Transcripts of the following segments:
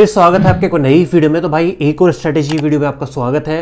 फिर स्वागत है आपके को नई वीडियो में तो भाई एक और स्ट्रेटेजी वीडियो में आपका स्वागत है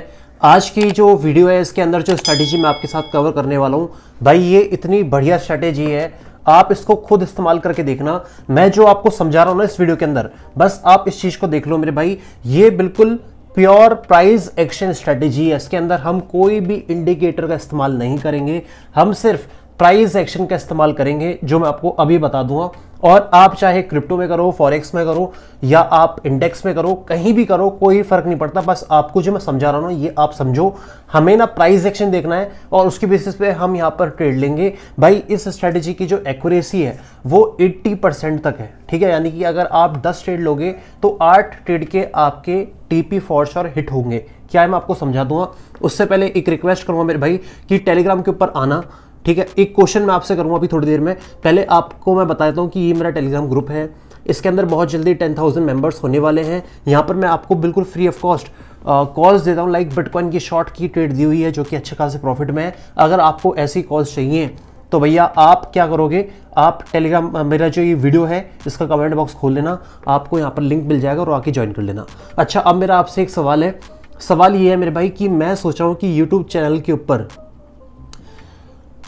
आज की जो वीडियो है इसके अंदर जो स्ट्रेटेजी मैं आपके साथ कवर करने वाला हूँ भाई ये इतनी बढ़िया स्ट्रेटेजी है आप इसको खुद इस्तेमाल करके देखना मैं जो आपको समझा रहा हूँ ना इस वीडियो के अंदर बस आप इस चीज़ को देख लो मेरे भाई ये बिल्कुल प्योर प्राइज एक्शन स्ट्रेटेजी है इसके अंदर हम कोई भी इंडिकेटर का इस्तेमाल नहीं करेंगे हम सिर्फ प्राइज एक्शन का इस्तेमाल करेंगे जो मैं आपको अभी बता दूंगा और आप चाहे क्रिप्टो में करो फॉरेक्स में करो या आप इंडेक्स में करो कहीं भी करो कोई फर्क नहीं पड़ता बस आपको जो मैं समझा रहा हूँ ये आप समझो हमें ना प्राइस एक्शन देखना है और उसके बेसिस पे हम यहाँ पर ट्रेड लेंगे भाई इस स्ट्रेटेजी की जो एक्यूरेसी है वो 80 परसेंट तक है ठीक है यानी कि अगर आप 10 ट्रेड लोगे तो 8 ट्रेड के आपके टी पी फॉर हिट होंगे क्या है मैं आपको समझा दूंगा उससे पहले एक रिक्वेस्ट करूंगा मेरे भाई कि टेलीग्राम के ऊपर आना ठीक है एक क्वेश्चन मैं आपसे करूँगा अभी थोड़ी देर में पहले आपको मैं बता देता हूँ कि ये मेरा टेलीग्राम ग्रुप है इसके अंदर बहुत जल्दी टेन थाउजेंड मेम्बर्स होने वाले हैं यहाँ पर मैं आपको बिल्कुल फ्री ऑफ कॉस्ट कॉल्स देता हूँ लाइक बिटकॉइन की शॉर्ट की ट्रेड दी हुई है जो कि अच्छे खासे प्रॉफिट में है अगर आपको ऐसी कॉल्स चाहिए तो भैया आप क्या करोगे आप टेलीग्राम मेरा जो ये वीडियो है इसका कमेंट बॉक्स खोल लेना आपको यहाँ पर लिंक मिल जाएगा और आके ज्वाइन कर लेना अच्छा अब मेरा आपसे एक सवाल है सवाल ये है मेरे भाई कि मैं सोच रहा हूँ कि यूट्यूब चैनल के ऊपर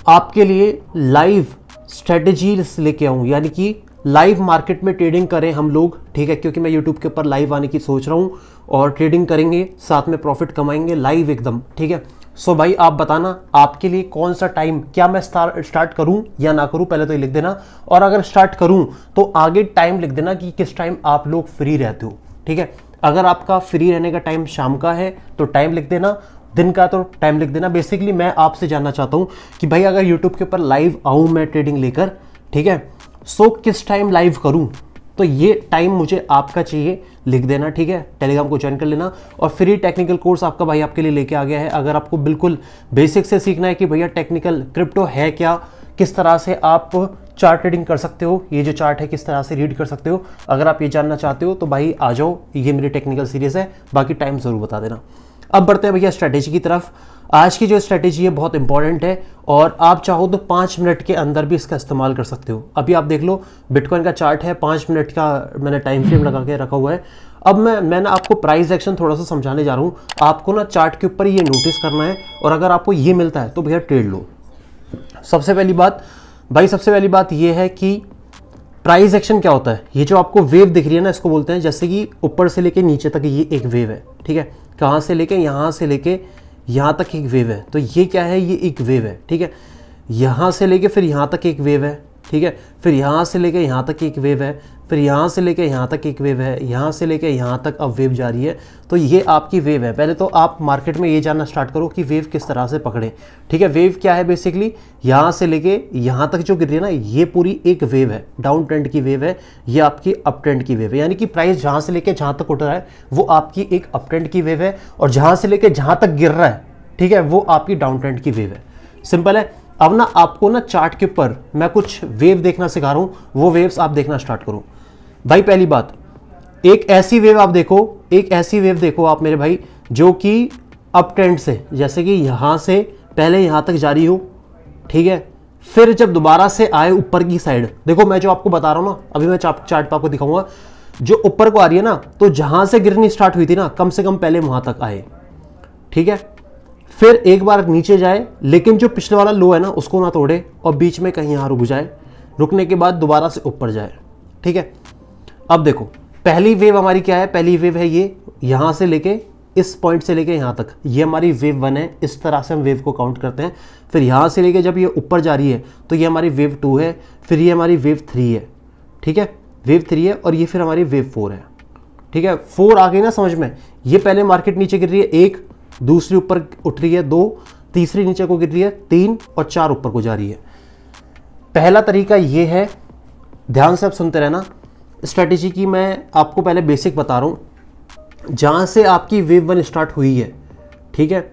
आपके लिए लाइव स्ट्रेटजीज लेके आऊँ यानी कि लाइव मार्केट में ट्रेडिंग करें हम लोग ठीक है क्योंकि मैं यूट्यूब के ऊपर लाइव आने की सोच रहा हूँ और ट्रेडिंग करेंगे साथ में प्रॉफिट कमाएंगे लाइव एकदम ठीक है सो so भाई आप बताना आपके लिए कौन सा टाइम क्या मैं स्टार्ट करूं या ना करूं पहले तो ये लिख देना और अगर स्टार्ट करूं तो आगे टाइम लिख देना कि किस टाइम आप लोग फ्री रहते हो ठीक है अगर आपका फ्री रहने का टाइम शाम का है तो टाइम लिख देना दिन का तो टाइम लिख देना बेसिकली मैं आपसे जानना चाहता हूँ कि भाई अगर यूट्यूब के ऊपर लाइव आऊँ मैं ट्रेडिंग लेकर ठीक है सो किस टाइम लाइव करूँ तो ये टाइम मुझे आपका चाहिए लिख देना ठीक है टेलीग्राम को ज्वाइन कर लेना और फ्री टेक्निकल कोर्स आपका भाई आपके लिए लेके आ गया है अगर आपको बिल्कुल बेसिक से सीखना है कि भैया टेक्निकल क्रिप्टो है क्या किस तरह से आप चार्ट ट्रेडिंग कर सकते हो ये जो चार्ट है किस तरह से रीड कर सकते हो अगर आप ये जानना चाहते हो तो भाई आ जाओ ये मेरी टेक्निकल सीरीज़ है बाकी टाइम ज़रूर बता देना अब बढ़ते हैं भैया स्ट्रैटेजी की तरफ आज की जो स्ट्रैटेजी है बहुत इंपॉर्टेंट है और आप चाहो तो पाँच मिनट के अंदर भी इसका इस्तेमाल कर सकते हो अभी आप देख लो बिटकॉइन का चार्ट है पाँच मिनट का मैंने टाइम फ्रेम लगा के रखा हुआ है अब मैं मैं ना आपको प्राइस एक्शन थोड़ा सा समझाने जा रहा हूँ आपको ना चार्ट के ऊपर ये नोटिस करना है और अगर आपको ये मिलता है तो भैया ट्रेड लो सबसे पहली बात भाई सबसे पहली बात ये है कि प्राइस एक्शन क्या होता है ये जो आपको वेव दिख रही है ना इसको बोलते हैं जैसे कि ऊपर से लेके नीचे तक ये एक वेव है ठीक है कहाँ से लेके यहाँ से लेके यहाँ तक एक वेव है तो ये क्या है ये एक वेव है ठीक है यहाँ से लेके फिर यहाँ तक एक वेव है ठीक है फिर यहाँ से लेकर यहाँ तक एक वेव है फिर यहाँ से लेकर यहाँ तक एक वेव है यहाँ से लेकर यहाँ तक अब वेव जा रही है तो ये आपकी वेव है पहले तो आप मार्केट में ये जानना स्टार्ट करो कि वेव किस तरह से पकड़ें ठीक है वेव क्या है बेसिकली यहाँ से लेके यहाँ तक जो गिर रही है ना ये पूरी एक वेव है डाउन ट्रेंड की वेव है ये आपकी अप ट्रेंड की वेव है यानी कि प्राइस जहाँ से लेकर जहाँ तक उठ रहा है वो आपकी एक अप ट्रेंड की वेव है और जहाँ से लेकर जहाँ तक गिर रहा है ठीक है वो आपकी डाउन ट्रेंड की वेव है सिंपल है अब ना आपको ना चार्ट के ऊपर मैं कुछ वेव देखना सिखा रहा हूँ वो वेव्स आप देखना स्टार्ट करो भाई पहली बात एक ऐसी वेव आप देखो एक ऐसी वेव देखो आप मेरे भाई जो कि अप ट्रेंड से जैसे कि यहाँ से पहले यहाँ तक जारी हो ठीक है फिर जब दोबारा से आए ऊपर की साइड देखो मैं जो आपको बता रहा हूँ ना अभी मैं चार्ट चार्ट आपको दिखाऊंगा जो ऊपर को आ रही है ना तो जहाँ से गिरनी स्टार्ट हुई थी ना कम से कम पहले वहाँ तक आए ठीक है फिर एक बार नीचे जाए लेकिन जो पिछले वाला लो है ना उसको ना तोड़े और बीच में कहीं यहाँ रुक जाए रुकने के बाद दोबारा से ऊपर जाए ठीक है अब देखो पहली वेव हमारी क्या है पहली वेव है ये यहाँ से लेके इस पॉइंट से लेके यहाँ तक ये हमारी वेव वन है इस तरह से हम वेव को काउंट करते हैं फिर यहाँ से लेके जब ये ऊपर जा रही है तो ये हमारी वेव टू है फिर ये हमारी वेव थ्री है ठीक है वेव थ्री है और ये फिर हमारी वेव फोर है ठीक है फोर आ गई ना समझ में ये पहले मार्केट नीचे गिर रही है एक दूसरी ऊपर उठ रही है दो तीसरी नीचे को गिर रही है तीन और चार ऊपर को जा रही है पहला तरीका ये है ध्यान से आप सुनते रहना स्ट्रेटेजी की मैं आपको पहले बेसिक बता रहा हूँ जहाँ से आपकी वेव वन स्टार्ट हुई है ठीक है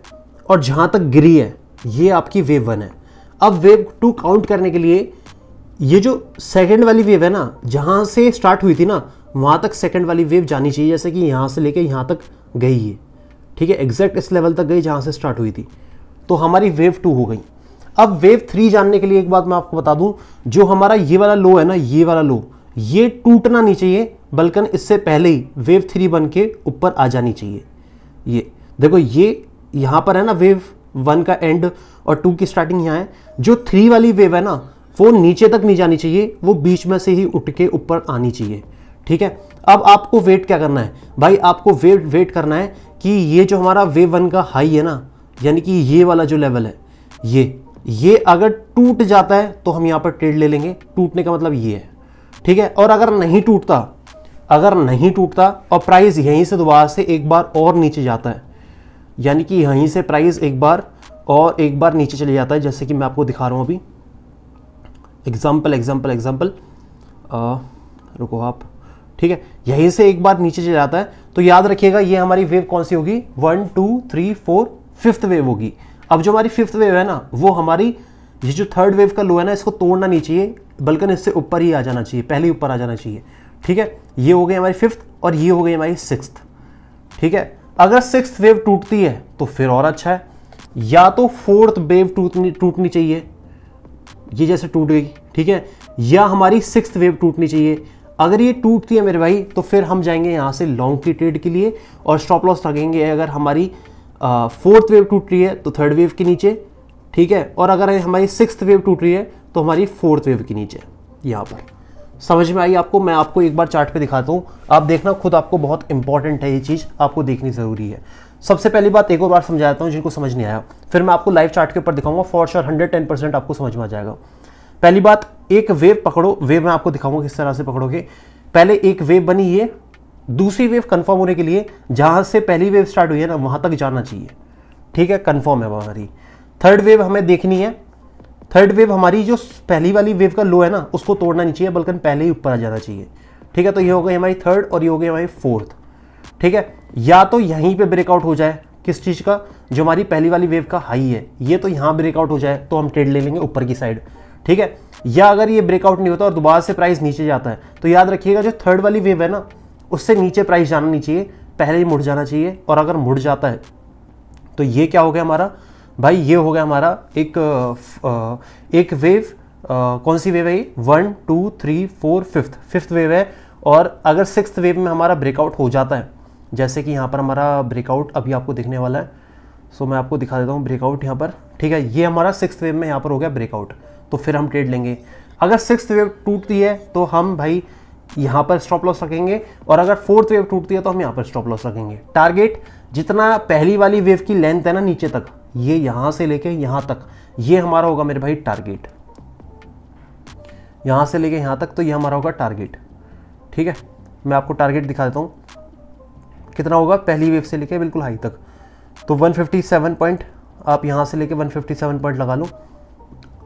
और जहाँ तक गिरी है ये आपकी वेव वन है अब वेव टू काउंट करने के लिए ये जो सेकंड वाली वेव है ना जहाँ से स्टार्ट हुई थी ना वहाँ तक सेकंड वाली वेव जानी चाहिए जैसे कि यहाँ से लेके यहाँ तक गई है ठीक है एग्जैक्ट इस लेवल तक गई जहाँ से स्टार्ट हुई थी तो हमारी वेव टू हो गई अब वेव थ्री जानने के लिए एक बात मैं आपको बता दूं जो हमारा ये वाला लो है ना ये वाला लो ये टूटना नहीं चाहिए बल्कि इससे पहले ही वेव थ्री बन के ऊपर आ जानी चाहिए ये देखो ये यहाँ पर है ना वेव वन का एंड और टू की स्टार्टिंग यहाँ है जो थ्री वाली वेव है ना वो नीचे तक नहीं जानी चाहिए वो बीच में से ही उठ के ऊपर आनी चाहिए ठीक है अब आपको वेट क्या करना है भाई आपको वेट वेट करना है कि ये जो हमारा वेव वन का हाई है ना यानी कि ये वाला जो लेवल है ये ये अगर टूट जाता है तो हम यहाँ पर ट्रेड ले लेंगे टूटने का मतलब ये है ठीक है और अगर नहीं टूटता अगर नहीं टूटता और प्राइस यहीं से दोबारा से एक बार और नीचे जाता है यानी कि यहीं से प्राइस एक बार और एक बार नीचे चले जाता है जैसे कि मैं आपको दिखा रहा हूँ अभी एग्जाम्पल एग्जाम्पल एग्जाम्पल रुको आप ठीक है यहीं से एक बार नीचे चला जाता है तो याद रखिएगा ये हमारी वेव कौन सी होगी one two three four fifth wave होगी अब जो हमारी फिफ्थ वेव है ना वो हमारी ये जो थर्ड वेव का लो है ना इसको तोड़ना नहीं चाहिए बल्कि इससे ऊपर ही आ जाना चाहिए पहले ऊपर आ जाना चाहिए ठीक है ये हो गई हमारी फिफ्थ और ये हो गई हमारी सिक्स ठीक है अगर सिक्स वेव टूटती है तो फिर और अच्छा है या तो फोर्थ वेव टूटनी टूटनी चाहिए ये जैसे टूट गई ठीक है या हमारी सिक्स वेव टूटनी चाहिए अगर ये टूटती है मेरे भाई तो फिर हम जाएंगे यहाँ से लॉन्ग की ट्रेड के लिए और स्टॉप लॉस लगेंगे अगर हमारी फोर्थ वेव टूट रही है तो थर्ड वेव के नीचे ठीक है और अगर हमारी सिक्स वेव टूट रही है तो हमारी फोर्थ वेव के नीचे यहाँ पर समझ में आई आपको मैं आपको एक बार चार्ट पे दिखाता हूँ आप देखना खुद आपको बहुत इंपॉर्टेंट है ये चीज़ आपको देखनी ज़रूरी है सबसे पहली बात एक और बार समझाता हूँ जिनको समझ नहीं आया फिर मैं आपको लाइव चार्ट के ऊपर दिखाऊंगा for sure hundred ten percent आपको समझ में आ जाएगा पहली बात एक वेव पकड़ो वेव मैं आपको दिखाऊंगा किस तरह से पकड़ोगे पहले एक वेव बनी ये दूसरी वेव कंफर्म होने के लिए जहां से पहली वेव स्टार्ट हुई है ना वहां तक जाना चाहिए ठीक है कंफर्म है हमारी थर्ड वेव हमें देखनी है थर्ड वेव हमारी जो पहली वाली वेव का लो है ना उसको तोड़ना नहीं चाहिए बल्कि पहले ही ऊपर आ जाना चाहिए ठीक है तो ये हो गई हमारी थर्ड और ये हो गई हमारी फोर्थ ठीक है या तो यहीं पे ब्रेकआउट हो जाए किस चीज़ का जो हमारी पहली वाली वेव का हाई है ये तो यहां ब्रेकआउट हो जाए तो हम ट्रेड ले लेंगे ऊपर की साइड ठीक है या अगर ये ब्रेकआउट नहीं होता और दोबारा से प्राइस नीचे जाता है तो याद रखिएगा जो थर्ड वाली वेव है ना उससे नीचे प्राइस जाना नहीं चाहिए पहले ही मुड़ जाना चाहिए और अगर मुड़ जाता है तो ये क्या हो गया हमारा भाई ये हो गया हमारा एक एक वेव कौन सी वेव है ये one two three four fifth fifth wave है और अगर सिक्स वेव में हमारा ब्रेकआउट हो जाता है जैसे कि यहाँ पर हमारा ब्रेकआउट अभी आपको दिखने वाला है सो मैं आपको दिखा देता हूँ ब्रेकआउट यहाँ पर ठीक है ये हमारा सिक्स वेव में यहाँ पर हो गया ब्रेकआउट तो फिर हम ट्रेड लेंगे अगर सिक्स वेव टूटती है तो हम भाई यहाँ पर स्टॉप लॉस रखेंगे और अगर फोर्थ वेव टूटती है तो हम यहाँ पर स्टॉप लॉस रखेंगे टारगेट जितना पहली वाली वेव की लेंथ है ना नीचे तक ये यहाँ से लेके यहाँ तक ये हमारा होगा मेरे भाई टारगेट यहाँ से लेके यहाँ तक तो ये हमारा होगा टारगेट ठीक है मैं आपको टारगेट दिखा देता हूँ कितना होगा पहली वेव से लेके बिल्कुल हाई तक तो 157 पॉइंट आप यहाँ से लेके 157 पॉइंट लगा लो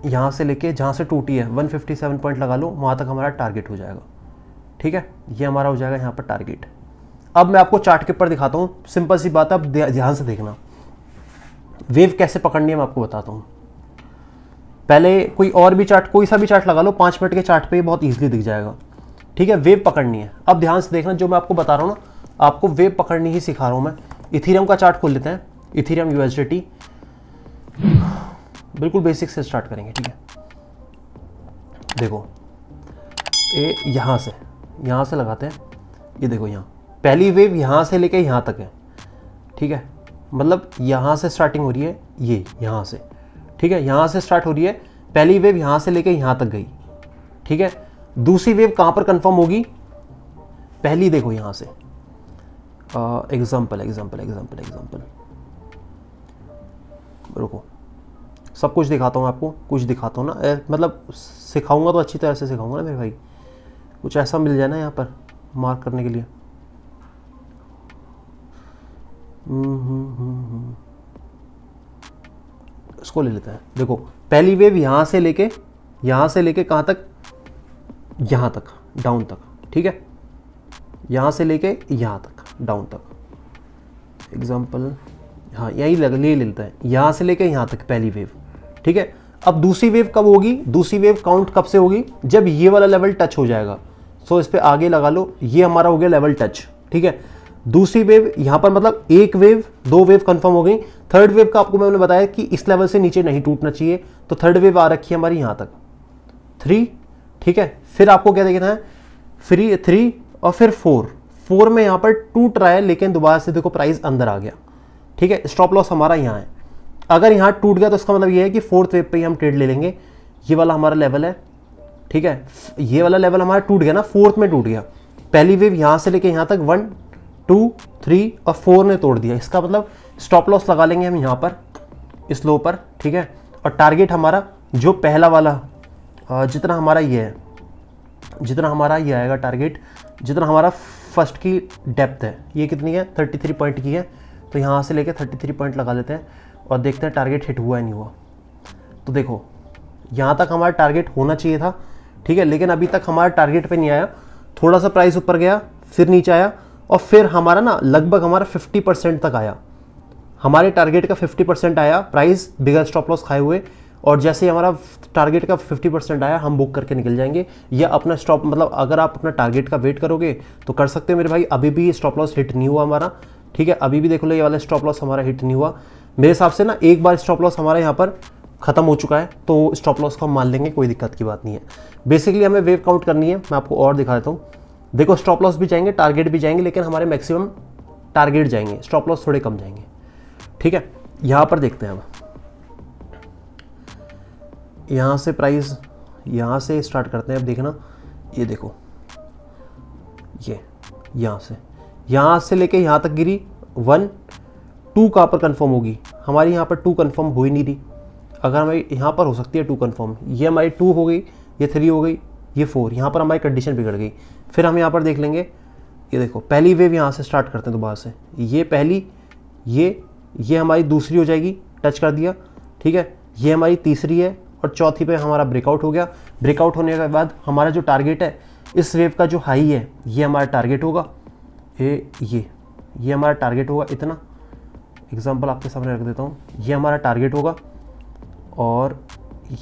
यहाँ से लेके जहाँ से टूटी है 157 पॉइंट लगा लो वहाँ तक हमारा टारगेट हो जाएगा ठीक है ये हमारा हो जाएगा यहाँ पर टारगेट अब मैं आपको चार्ट के ऊपर दिखाता हूँ सिंपल सी बात है अब ध्यान से देखना वेव कैसे पकड़नी है मैं आपको बताता हूँ पहले कोई और भी चार्ट कोई सा भी चार्ट लगा लो पाँच मिनट के चार्ट पे ये बहुत ईजिली दिख जाएगा ठीक है वेव पकड़नी है अब ध्यान से देखना जो मैं आपको बता रहा हूँ ना आपको वेव पकड़नी ही सिखा रहा हूँ मैं इथीरियम का चार्ट खोल लेते हैं इथीरियम यूएसडी बिल्कुल बेसिक से स्टार्ट करेंगे ठीक है देखो ए यहाँ से यहाँ से लगाते हैं ये देखो यहाँ पहली वेव यहाँ से लेके यहाँ तक है ठीक है मतलब यहाँ से स्टार्टिंग हो रही है ये यहाँ से ठीक है यहाँ से स्टार्ट हो रही है पहली वेव यहाँ से लेके यहाँ तक गई ठीक है दूसरी वेव कहाँ पर कंफर्म होगी पहली देखो यहाँ से एग्जाम्पल एग्जाम्पल एग्जाम्पल एग्जाम्पल रुको सब कुछ दिखाता हूँ आपको कुछ दिखाता हूँ ना मतलब सिखाऊंगा तो अच्छी तरह से सिखाऊंगा ना मेरे भाई कुछ ऐसा मिल जाए ना यहाँ पर मार्क करने के लिए हम्म, हम्म, हम्म, इसको ले लेते हैं देखो पहली वेव यहाँ से लेके यहाँ से लेके कहाँ तक यहाँ तक डाउन तक ठीक है यहाँ से लेके यहाँ तक डाउन तक एग्जाम्पल हाँ यही लग ले लेता है यहाँ से लेके यहाँ तक पहली वेव ठीक है अब दूसरी वेव कब होगी दूसरी वेव काउंट कब से होगी जब ये वाला लेवल टच हो जाएगा सो इस पर आगे लगा लो ये हमारा हो गया लेवल टच ठीक है दूसरी वेव यहां पर मतलब एक वेव दो वेव कंफर्म हो गई थर्ड वेव का आपको मैंने बताया कि इस लेवल से नीचे नहीं टूटना चाहिए तो थर्ड वेव आ रखी है हमारी यहां तक थ्री ठीक है फिर आपको क्या देखना है फ्री थ्री और फिर फोर फोर में यहां पर टूट रहा है लेकिन दोबारा से देखो प्राइस अंदर आ गया ठीक है स्टॉप लॉस हमारा यहां है अगर यहाँ टूट गया तो इसका मतलब ये है कि फोर्थ वेव पे ही हम ट्रेड ले लेंगे ये वाला हमारा लेवल है ठीक है ये वाला लेवल हमारा टूट गया ना फोर्थ में टूट गया पहली वेव यहाँ से लेके यहाँ तक वन टू थ्री और फोर ने तोड़ दिया इसका मतलब स्टॉप लॉस लगा लेंगे हम यहाँ पर इस लो पर ठीक है और टारगेट हमारा जो पहला वाला जितना हमारा ये है जितना हमारा ये आएगा टारगेट जितना हमारा फर्स्ट की डेप्थ है ये कितनी है थ्री पॉइंट की है तो यहाँ से लेके थ्री पॉइंट लगा लेते हैं और देखते हैं टारगेट हिट हुआ है नहीं हुआ तो देखो यहाँ तक हमारा टारगेट होना चाहिए था ठीक है लेकिन अभी तक हमारा टारगेट पे नहीं आया थोड़ा सा प्राइस ऊपर गया फिर नीचे आया और फिर हमारा ना लगभग हमारा 50 परसेंट तक आया हमारे टारगेट का 50 परसेंट आया प्राइस बिगर स्टॉप लॉस खाए हुए और जैसे ही हमारा टारगेट का 50 परसेंट आया हम बुक करके निकल जाएंगे या अपना स्टॉप मतलब अगर आप अपना टारगेट का वेट करोगे तो कर सकते हो मेरे भाई अभी भी स्टॉप लॉस हिट नहीं हुआ हमारा ठीक है अभी भी देख लो ये वाला स्टॉप लॉस हमारा हिट नहीं हुआ मेरे हिसाब से ना एक बार स्टॉप लॉस हमारा यहाँ पर खत्म हो चुका है तो स्टॉप लॉस को हम मान लेंगे कोई दिक्कत की बात नहीं है बेसिकली हमें वेव काउंट करनी है मैं आपको और दिखा देता हूँ देखो स्टॉप लॉस भी जाएंगे टारगेट भी जाएंगे लेकिन हमारे मैक्सिमम टारगेट जाएंगे स्टॉप लॉस थोड़े कम जाएंगे ठीक है यहाँ पर देखते हैं हम यहाँ से प्राइस यहाँ से स्टार्ट करते हैं अब देखना ये देखो ये यहाँ से यहाँ से लेके यहाँ तक गिरी वन टू कहाँ पर कन्फर्म होगी हमारी यहाँ पर टू कन्फर्म हो ही नहीं रही अगर हमारी यहाँ पर हो सकती है टू कन्फर्म ये हमारी टू हो गई ये थ्री हो गई ये फोर यहाँ पर हमारी कंडीशन बिगड़ गई फिर हम यहाँ पर देख लेंगे ये देखो पहली वेव यहाँ से स्टार्ट करते हैं दोबारा से ये पहली ये ये हमारी दूसरी हो जाएगी टच कर दिया ठीक है ये हमारी तीसरी है और चौथी पे हमारा ब्रेकआउट हो गया ब्रेकआउट होने के बाद हमारा जो टारगेट है इस वेव का जो हाई है ये हमारा टारगेट होगा ये ये ये हमारा टारगेट होगा इतना एग्ज़ाम्पल आपके सामने रख देता हूँ ये हमारा टारगेट होगा और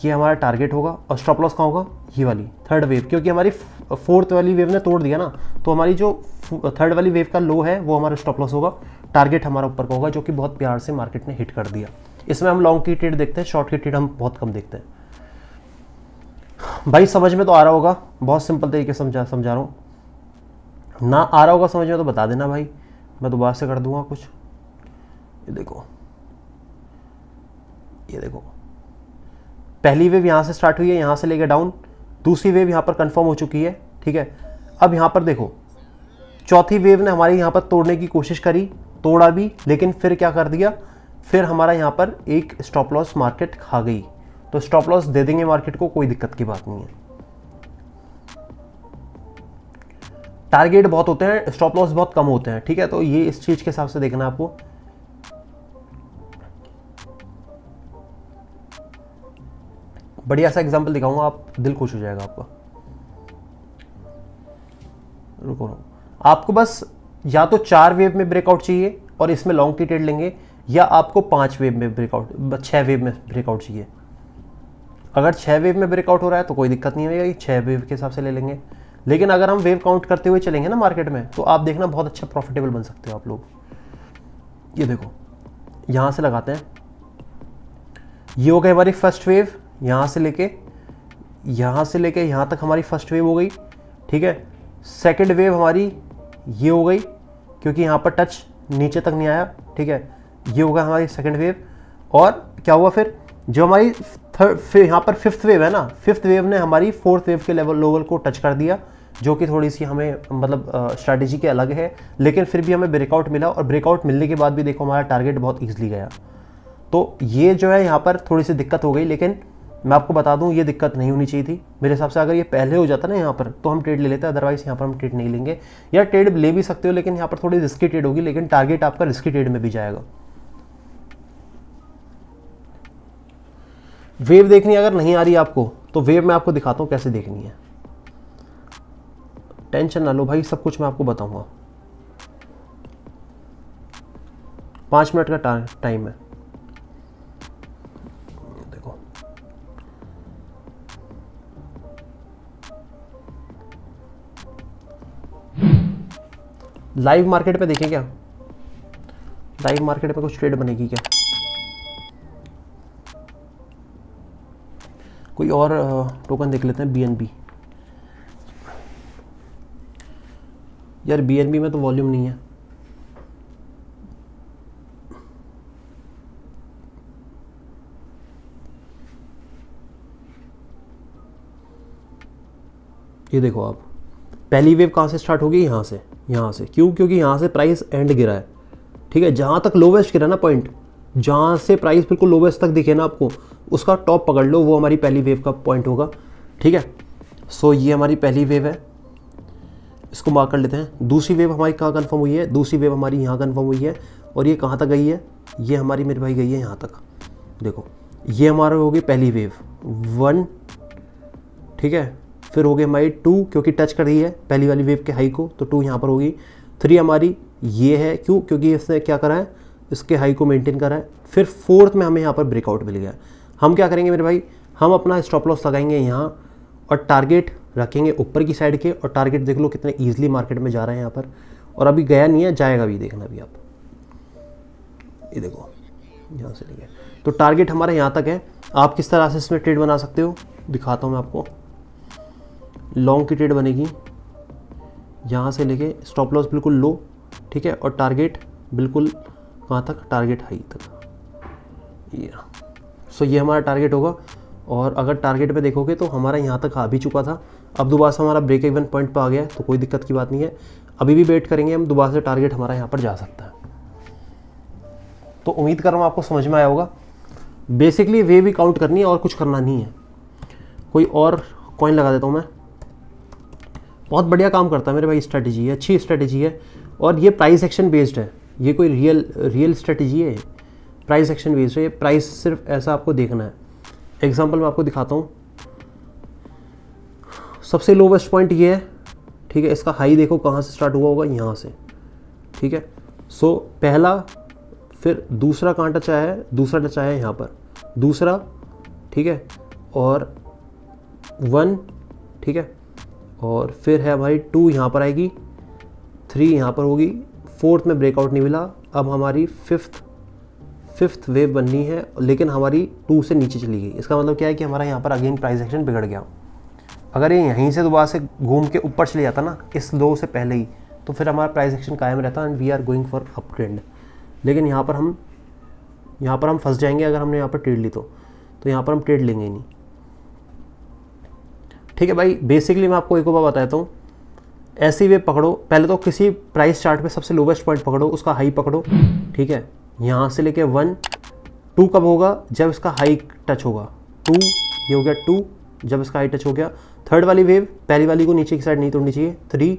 ये हमारा टारगेट होगा और स्टॉप लॉस कहाँ होगा ये वाली थर्ड वेव क्योंकि हमारी फोर्थ वाली वेव ने तोड़ दिया ना तो हमारी जो थर्ड वाली वेव का लो है वो हमारा स्टॉप लॉस होगा टारगेट हमारा ऊपर का होगा जो कि बहुत प्यार से मार्केट ने हिट कर दिया इसमें हम लॉन्ग की ट्रेड देखते हैं शॉर्ट की ट्रेड हम बहुत कम देखते हैं भाई समझ में तो आ रहा होगा बहुत सिंपल तरीके से समझा समझा रहा हूँ ना आ रहा होगा समझ में तो बता देना भाई मैं दोबारा से कर दूंगा कुछ ये देखो ये देखो पहली वेव यहां से स्टार्ट हुई है यहां से लेके डाउन दूसरी वेव यहां पर कंफर्म हो चुकी है ठीक है अब यहां पर देखो चौथी वेव ने हमारे यहां पर तोड़ने की कोशिश करी तोड़ा भी लेकिन फिर क्या कर दिया फिर हमारा यहां पर एक स्टॉप लॉस मार्केट खा गई तो स्टॉप लॉस दे देंगे मार्केट को कोई दिक्कत की बात नहीं है टारगेट बहुत होते हैं स्टॉप लॉस बहुत कम होते हैं ठीक है तो ये इस चीज़ के हिसाब से देखना आपको बढ़िया सा एग्जाम्पल दिखाऊंगा आप दिल खुश हो जाएगा आपका रुको रुको आपको बस या तो चार वेव में ब्रेकआउट चाहिए और इसमें लॉन्ग की ट्रेड लेंगे या आपको पांच वेव में ब्रेकआउट छह वेव में ब्रेकआउट चाहिए अगर छः वेव में ब्रेकआउट हो रहा है तो कोई दिक्कत नहीं होगी छह वेव के हिसाब से ले लेंगे लेकिन अगर हम वेव काउंट करते हुए चलेंगे ना मार्केट में तो आप देखना बहुत अच्छा प्रॉफिटेबल बन सकते हो आप लोग ये देखो यहां से लगाते हैं ये हो गए हमारी फर्स्ट वेव यहाँ से लेके यहाँ से लेके यहाँ तक हमारी फर्स्ट वेव हो गई ठीक है सेकेंड वेव हमारी ये हो गई क्योंकि यहाँ पर टच नीचे तक नहीं आया ठीक है ये होगा हमारी सेकेंड वेव और क्या हुआ फिर जो हमारी थर्ड यहाँ पर फिफ्थ वेव है ना फिफ्थ वेव ने हमारी फोर्थ वेव के लेवल लेवल को टच कर दिया जो कि थोड़ी सी हमें मतलब स्ट्रैटेजी के अलग है लेकिन फिर भी हमें ब्रेकआउट मिला और ब्रेकआउट मिलने के बाद भी देखो हमारा टारगेट बहुत ईजिली गया तो ये जो है यहाँ पर थोड़ी सी दिक्कत हो गई लेकिन मैं आपको बता दूं ये दिक्कत नहीं होनी चाहिए थी मेरे हिसाब से अगर ये पहले हो जाता ना यहाँ पर तो हम ट्रेड ले लेते हैं अदरवाइज यहाँ पर हम ट्रेड नहीं लेंगे या ट्रेड ले भी सकते हो लेकिन यहाँ पर थोड़ी रिस्की ट्रेड होगी लेकिन टारगेट आपका रिस्की ट्रेड में भी जाएगा वेव देखनी अगर नहीं आ रही आपको तो वेव मैं आपको दिखाता हूँ कैसे देखनी है टेंशन ना लो भाई सब कुछ मैं आपको बताऊंगा पाँच मिनट का टाइम है लाइव मार्केट पे देखें क्या लाइव मार्केट पे कुछ ट्रेड बनेगी क्या कोई और टोकन देख लेते हैं बीएनबी यार बीएनबी में तो वॉल्यूम नहीं है ये देखो आप पहली वेव कहां से स्टार्ट होगी यहां से यहाँ से क्यों क्योंकि यहाँ से प्राइस एंड गिरा है ठीक है जहाँ तक लोवेस्ट गिरा ना पॉइंट जहाँ से प्राइस बिल्कुल लोवेस्ट तक दिखे ना आपको उसका टॉप पकड़ लो वो हमारी पहली वेव का पॉइंट होगा ठीक है सो ये हमारी पहली वेव है इसको मार्क कर लेते हैं दूसरी वेव हमारी कहाँ कन्फर्म हुई है दूसरी वेव हमारी यहाँ कन्फर्म हुई है और ये कहाँ तक गई है ये हमारी मेरे भाई गई है यहाँ तक देखो ये हमारा होगी पहली वेव वन ठीक है फिर हो गई हमारी टू क्योंकि टच कर रही है पहली वाली वेव के हाई को तो टू यहाँ पर होगी थ्री हमारी ये है क्यों क्योंकि इसने क्या करा है इसके हाई को मेंटेन करा है फिर फोर्थ में हमें यहाँ पर ब्रेकआउट मिल गया हम क्या करेंगे मेरे भाई हम अपना स्टॉप लॉस लगाएंगे यहाँ और टारगेट रखेंगे ऊपर की साइड के और टारगेट देख लो कितने ईजिली मार्केट में जा रहे हैं यहाँ पर और अभी गया नहीं है जाएगा भी देखना भी आप ये देखो यहाँ से लेंगे तो टारगेट हमारे यहाँ तक है आप किस तरह से इसमें ट्रेड बना सकते हो दिखाता हूँ मैं आपको लॉन्ग की ट्रेड बनेगी यहाँ से लेके स्टॉप लॉस बिल्कुल लो ठीक है और टारगेट बिल्कुल कहाँ तक टारगेट हाई तक ये सो ये हमारा टारगेट होगा और अगर टारगेट पे देखोगे तो हमारा यहाँ तक आ भी चुका था अब दोबारा से हमारा ब्रेक इवन पॉइंट पर आ गया तो कोई दिक्कत की बात नहीं है अभी भी वेट करेंगे हम दोबारा से टारगेट हमारा यहाँ पर जा सकता है तो उम्मीद कर रहा हूँ आपको समझ में आया होगा बेसिकली वे भी काउंट करनी है और कुछ करना नहीं है कोई और कॉइन लगा देता हूँ मैं बहुत बढ़िया काम करता है मेरे भाई स्ट्रैटेजी है अच्छी स्ट्रैटेजी है और ये प्राइस एक्शन बेस्ड है ये कोई रियल रियल स्ट्रैटेजी है प्राइस एक्शन बेस्ड है ये प्राइस सिर्फ ऐसा आपको देखना है एग्जाम्पल मैं आपको दिखाता हूँ सबसे लोवेस्ट पॉइंट ये है ठीक है इसका हाई देखो कहाँ से स्टार्ट हुआ होगा यहाँ से ठीक है सो so, पहला फिर दूसरा कहाँ टचा है दूसरा टचा है यहाँ पर दूसरा ठीक है और वन ठीक है और फिर है हमारी टू यहाँ पर आएगी थ्री यहाँ पर होगी फोर्थ में ब्रेकआउट नहीं मिला अब हमारी फिफ्थ फिफ्थ वेव बननी है लेकिन हमारी टू से नीचे चली गई इसका मतलब क्या है कि हमारा यहाँ पर अगेन प्राइस एक्शन बिगड़ गया अगर ये यहीं से दोबारा से घूम के ऊपर चले जाता ना इस लो से पहले ही तो फिर हमारा प्राइस एक्शन कायम रहता and we are going for up trend लेकिन यहाँ पर हम यहाँ पर हम फंस जाएंगे अगर हमने यहाँ पर ट्रेड ली तो तो यहाँ पर हम ट्रेड लेंगे ही नहीं ठीक है भाई बेसिकली मैं आपको एक बार बताता हूँ ऐसी वे पकड़ो पहले तो किसी प्राइस चार्ट में सबसे लोवेस्ट पॉइंट पकड़ो उसका हाई पकड़ो ठीक है यहाँ से लेके वन टू कब होगा जब इसका हाई टच होगा टू ये हो गया टू जब इसका हाई टच हो गया थर्ड वाली वेव पहली वाली को नीचे की साइड नहीं तोड़नी चाहिए थ्री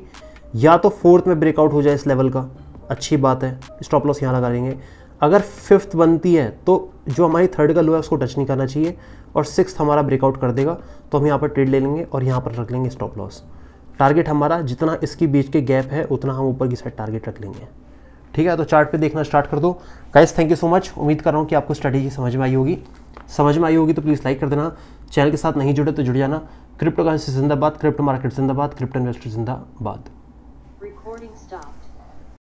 या तो फोर्थ में ब्रेकआउट हो जाए इस लेवल का अच्छी बात है स्टॉप लॉस यहाँ लगा लेंगे अगर फिफ्थ बनती है तो जो हमारी थर्ड का लो है उसको टच नहीं करना चाहिए और सिक्स हमारा ब्रेकआउट कर देगा तो हम यहाँ पर ट्रेड ले लेंगे और यहाँ पर रख लेंगे स्टॉप लॉस टारगेट हमारा जितना इसकी बीच के गैप है उतना हम ऊपर की साइड टारगेट रख लेंगे ठीक है तो चार्ट पे देखना स्टार्ट कर दो guys thank you so much उम्मीद कर रहा हूँ कि आपको स्ट्रेटेजी समझ में आई होगी समझ में आई होगी तो प्लीज़ लाइक कर देना चैनल के साथ नहीं जुड़े तो जुड़ जाना क्रिप्टो करेंसी जिंदाबाद क्रिप्टो मार्केट जिंदाबाद क्रिप्टो इन्वेस्टर जिंदाबाद